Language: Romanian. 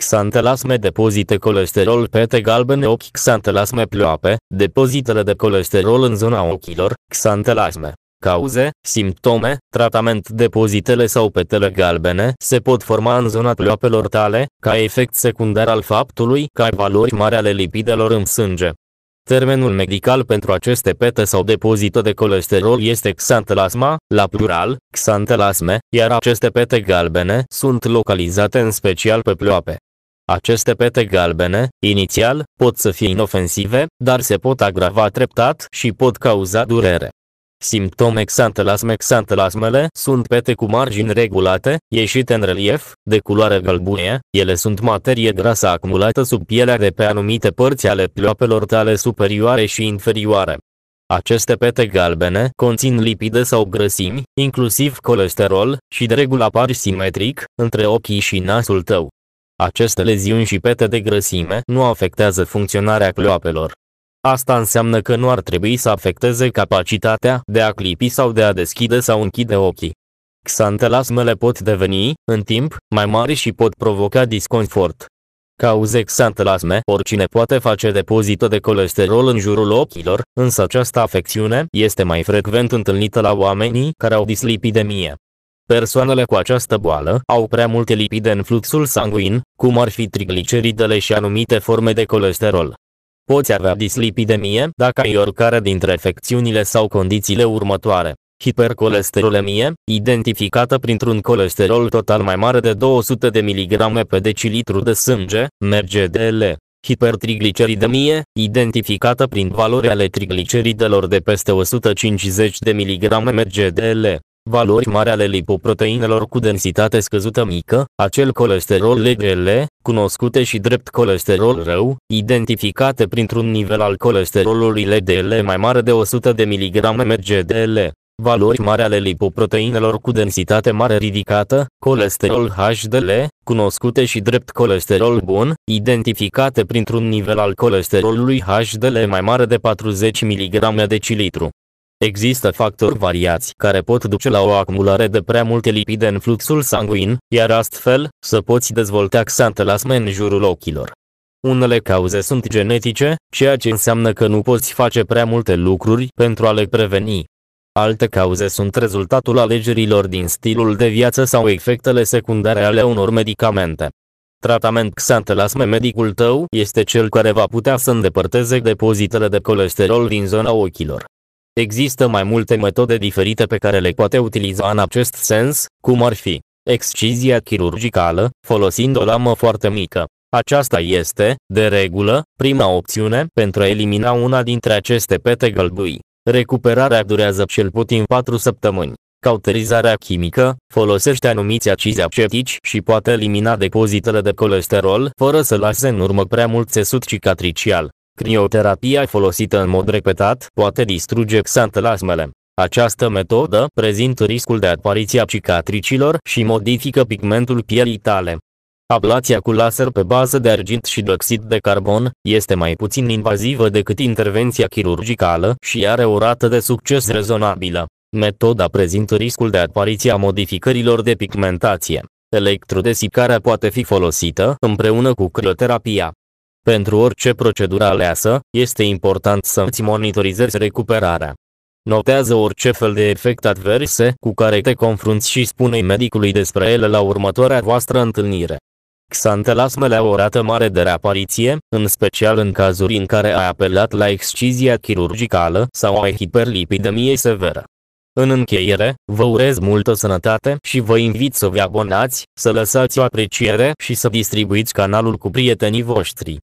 Xantelasme depozite colesterol pete galbene ochi Xantelasme ploape, depozitele de colesterol în zona ochilor, Xantelasme. Cauze, simptome, tratament Depozitele sau petele galbene se pot forma în zona ploapelor tale, ca efect secundar al faptului că ai valori mari ale lipidelor în sânge. Termenul medical pentru aceste pete sau depozite de colesterol este xantelasma, la plural, xantelasme, iar aceste pete galbene sunt localizate în special pe ploape. Aceste pete galbene, inițial, pot să fie inofensive, dar se pot agrava treptat și pot cauza durere. Simptome xantelasme Xantelasmele sunt pete cu margini regulate, ieșite în relief, de culoare galbuie, ele sunt materie grasă acumulată sub pielea de pe anumite părți ale ploapelor tale superioare și inferioare. Aceste pete galbene conțin lipide sau grăsimi, inclusiv colesterol, și de regulă apar simetric, între ochii și nasul tău. Aceste leziuni și pete de grăsime nu afectează funcționarea cloapelor. Asta înseamnă că nu ar trebui să afecteze capacitatea de a clipi sau de a deschide sau închide ochii. Xantelasmele pot deveni, în timp, mai mari și pot provoca disconfort. Cauze xantelasme Oricine poate face depozită de colesterol în jurul ochilor, însă această afecțiune este mai frecvent întâlnită la oamenii care au dislipidemie. Persoanele cu această boală au prea multe lipide în fluxul sanguin, cum ar fi trigliceridele și anumite forme de colesterol. Poți avea dislipidemie dacă ai oricare dintre afecțiunile sau condițiile următoare. Hipercolesterolemie, identificată printr-un colesterol total mai mare de 200 de mg pe decilitru de sânge, merge dl Hipertrigliceridemie, identificată prin valori ale trigliceridelor de peste 150 de mg dl valori mari ale lipoproteinelor cu densitate scăzută mică, acel colesterol LDL, cunoscute și drept colesterol rău, identificate printr-un nivel al colesterolului LDL mai mare de 100 de mg MGDL valori mari ale lipoproteinelor cu densitate mare ridicată, colesterol HDL, cunoscute și drept colesterol bun, identificate printr-un nivel al colesterolului HDL mai mare de 40 mg decilitru. Există factori variați care pot duce la o acumulare de prea multe lipide în fluxul sanguin, iar astfel, să poți dezvolta xantelasme în jurul ochilor. Unele cauze sunt genetice, ceea ce înseamnă că nu poți face prea multe lucruri pentru a le preveni. Alte cauze sunt rezultatul alegerilor din stilul de viață sau efectele secundare ale unor medicamente. Tratament Xantelasme medicul tău este cel care va putea să îndepărteze depozitele de colesterol din zona ochilor. Există mai multe metode diferite pe care le poate utiliza în acest sens, cum ar fi excizia chirurgicală, folosind o lamă foarte mică. Aceasta este, de regulă, prima opțiune pentru a elimina una dintre aceste pete gălbui. Recuperarea durează cel puțin 4 săptămâni. Cauterizarea chimică folosește anumiți acizi acetici și poate elimina depozitele de colesterol fără să lase în urmă prea mult țesut cicatricial. Crioterapia folosită în mod repetat poate distruge xantelasmele. Această metodă prezintă riscul de apariția cicatricilor și modifică pigmentul pielii tale. Ablația cu laser pe bază de argint și dioxid de, de carbon este mai puțin invazivă decât intervenția chirurgicală și are o rată de succes rezonabilă. Metoda prezintă riscul de apariția modificărilor de pigmentație. Electrodesicarea poate fi folosită împreună cu crioterapia. Pentru orice procedură aleasă, este important să îți monitorizezi recuperarea. Notează orice fel de efect adverse cu care te confrunți și spune medicului despre ele la următoarea voastră întâlnire. Xantelasmele au o rată mare de reapariție, în special în cazuri în care ai apelat la excizia chirurgicală sau ai hiperlipidemie severă. În încheiere, vă urez multă sănătate și vă invit să vă abonați, să lăsați o apreciere și să distribuiți canalul cu prietenii voștri.